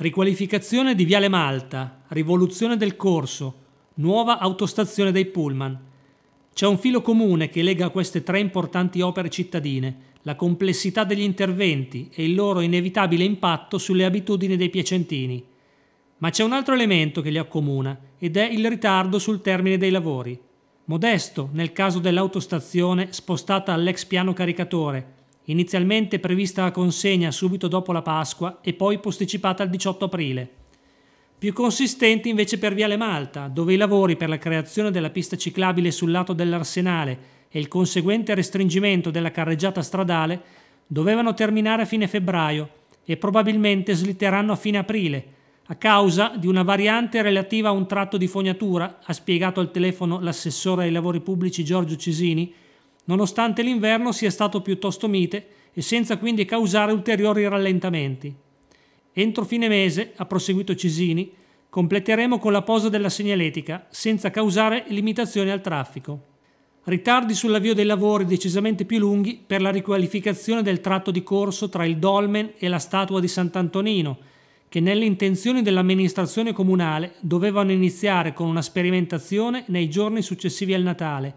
Riqualificazione di Viale Malta, rivoluzione del corso, nuova autostazione dei pullman. C'è un filo comune che lega queste tre importanti opere cittadine, la complessità degli interventi e il loro inevitabile impatto sulle abitudini dei piacentini. Ma c'è un altro elemento che li accomuna ed è il ritardo sul termine dei lavori. Modesto nel caso dell'autostazione spostata all'ex piano caricatore, inizialmente prevista la consegna subito dopo la Pasqua e poi posticipata al 18 aprile. Più consistenti invece per Viale Malta, dove i lavori per la creazione della pista ciclabile sul lato dell'Arsenale e il conseguente restringimento della carreggiata stradale dovevano terminare a fine febbraio e probabilmente slitteranno a fine aprile, a causa di una variante relativa a un tratto di fognatura, ha spiegato al telefono l'assessore ai lavori pubblici Giorgio Cisini, nonostante l'inverno sia stato piuttosto mite e senza quindi causare ulteriori rallentamenti. Entro fine mese, ha proseguito Cisini, completeremo con la posa della segnaletica senza causare limitazioni al traffico. Ritardi sull'avvio dei lavori decisamente più lunghi per la riqualificazione del tratto di corso tra il dolmen e la statua di Sant'Antonino, che nelle intenzioni dell'amministrazione comunale dovevano iniziare con una sperimentazione nei giorni successivi al Natale,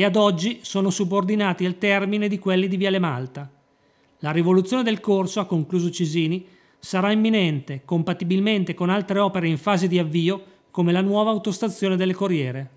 e ad oggi sono subordinati al termine di quelli di Viale Malta. La rivoluzione del corso, ha concluso Cisini, sarà imminente, compatibilmente con altre opere in fase di avvio come la nuova autostazione delle Corriere.